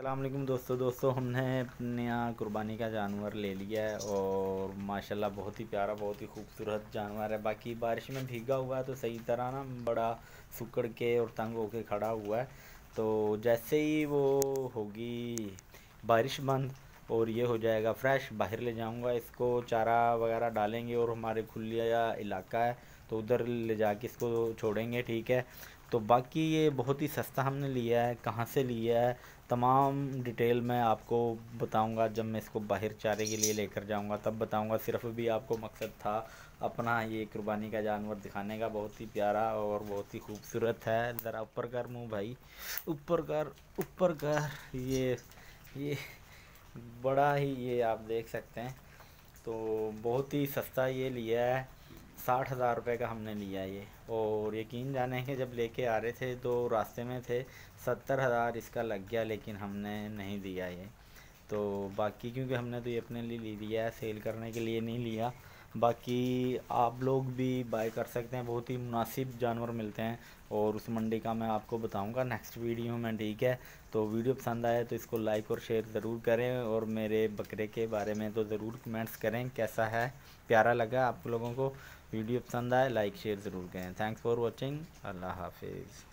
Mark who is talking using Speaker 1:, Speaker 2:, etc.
Speaker 1: अल्लाम दोस्तों दोस्तों हमने अपने यहाँ कुर्बानी का जानवर ले लिया है और माशाल्लाह बहुत ही प्यारा बहुत ही खूबसूरत जानवर है बाकी बारिश में भीगा हुआ है तो सही तरह ना बड़ा सुकड़ के और तंग होके खड़ा हुआ है तो जैसे ही वो होगी बारिश बंद और ये हो जाएगा फ्रेश बाहर ले जाऊँगा इसको चारा वगैरह डालेंगे और हमारे खुलिया इलाका है तो उधर ले जाके इसको छोड़ेंगे ठीक है तो बाकी ये बहुत ही सस्ता हमने लिया है कहाँ से लिया है तमाम डिटेल मैं आपको बताऊंगा जब मैं इसको बाहर चारे के लिए लेकर जाऊंगा तब बताऊंगा सिर्फ भी आपको मकसद था अपना ये कुर्बानी का जानवर दिखाने का बहुत ही प्यारा और बहुत ही खूबसूरत है ज़रा ऊपर कर मुँह भाई ऊपर कर ऊपर कर ये ये बड़ा ही ये आप देख सकते हैं तो बहुत ही सस्ता ये लिया है साठ हज़ार रुपये का हमने लिया ये और यकीन जाने के जब लेके आ रहे थे तो रास्ते में थे सत्तर हज़ार इसका लग गया लेकिन हमने नहीं दिया ये तो बाकी क्योंकि हमने तो ये अपने लिए ले लिया है सेल करने के लिए नहीं लिया बाकी आप लोग भी बाय कर सकते हैं बहुत ही मुनासिब जानवर मिलते हैं और उस मंडी का मैं आपको बताऊंगा नेक्स्ट वीडियो में ठीक है तो वीडियो पसंद आए तो इसको लाइक और शेयर ज़रूर करें और मेरे बकरे के बारे में तो ज़रूर कमेंट्स करें कैसा है प्यारा लगा आप लोगों को वीडियो पसंद आए लाइक शेयर ज़रूर करें थैंक्स फॉर वॉचिंग अल्लाह हाफिज़